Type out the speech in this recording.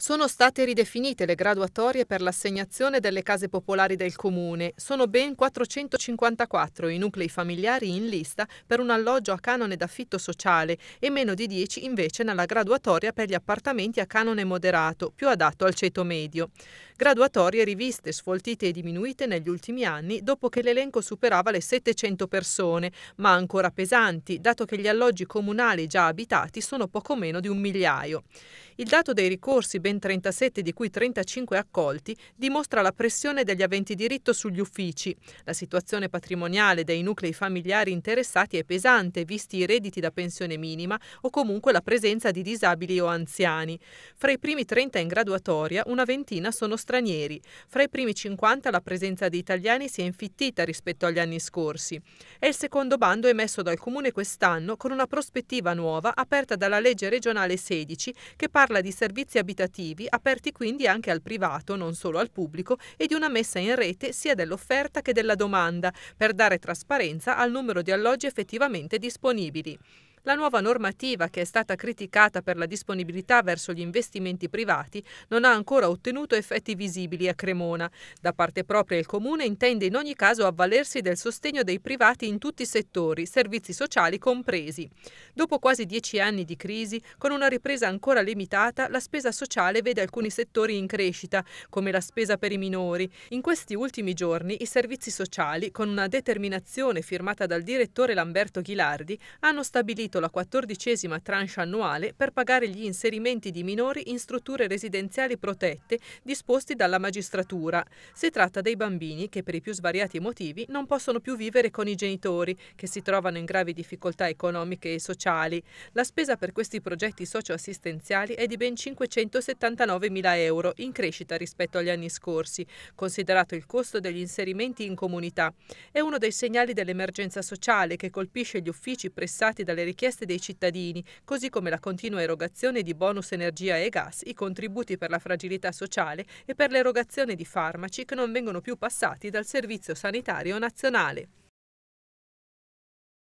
Sono state ridefinite le graduatorie per l'assegnazione delle case popolari del comune. Sono ben 454 i nuclei familiari in lista per un alloggio a canone d'affitto sociale e meno di 10 invece nella graduatoria per gli appartamenti a canone moderato, più adatto al ceto medio graduatorie riviste, sfoltite e diminuite negli ultimi anni dopo che l'elenco superava le 700 persone, ma ancora pesanti, dato che gli alloggi comunali già abitati sono poco meno di un migliaio. Il dato dei ricorsi, ben 37 di cui 35 accolti, dimostra la pressione degli aventi diritto sugli uffici. La situazione patrimoniale dei nuclei familiari interessati è pesante, visti i redditi da pensione minima o comunque la presenza di disabili o anziani. Fra i primi 30 in graduatoria, una ventina sono stati stranieri. Fra i primi 50 la presenza di italiani si è infittita rispetto agli anni scorsi. È il secondo bando emesso dal Comune quest'anno con una prospettiva nuova aperta dalla legge regionale 16 che parla di servizi abitativi aperti quindi anche al privato, non solo al pubblico, e di una messa in rete sia dell'offerta che della domanda per dare trasparenza al numero di alloggi effettivamente disponibili la nuova normativa, che è stata criticata per la disponibilità verso gli investimenti privati, non ha ancora ottenuto effetti visibili a Cremona. Da parte propria il Comune intende in ogni caso avvalersi del sostegno dei privati in tutti i settori, servizi sociali compresi. Dopo quasi dieci anni di crisi, con una ripresa ancora limitata, la spesa sociale vede alcuni settori in crescita, come la spesa per i minori. In questi ultimi giorni i servizi sociali, con una determinazione firmata dal direttore Lamberto Ghilardi, hanno stabilito iniziato la quattordicesima tranche annuale per pagare gli inserimenti di minori in strutture residenziali protette disposti dalla magistratura. Si tratta dei bambini che per i più svariati motivi non possono più vivere con i genitori, che si trovano in gravi difficoltà economiche e sociali. La spesa per questi progetti socioassistenziali è di ben 579 mila euro, in crescita rispetto agli anni scorsi, considerato il costo degli inserimenti in comunità. È uno dei segnali dell'emergenza sociale che colpisce gli uffici pressati dalle richieste richieste dei cittadini, così come la continua erogazione di bonus energia e gas, i contributi per la fragilità sociale e per l'erogazione di farmaci che non vengono più passati dal Servizio Sanitario Nazionale.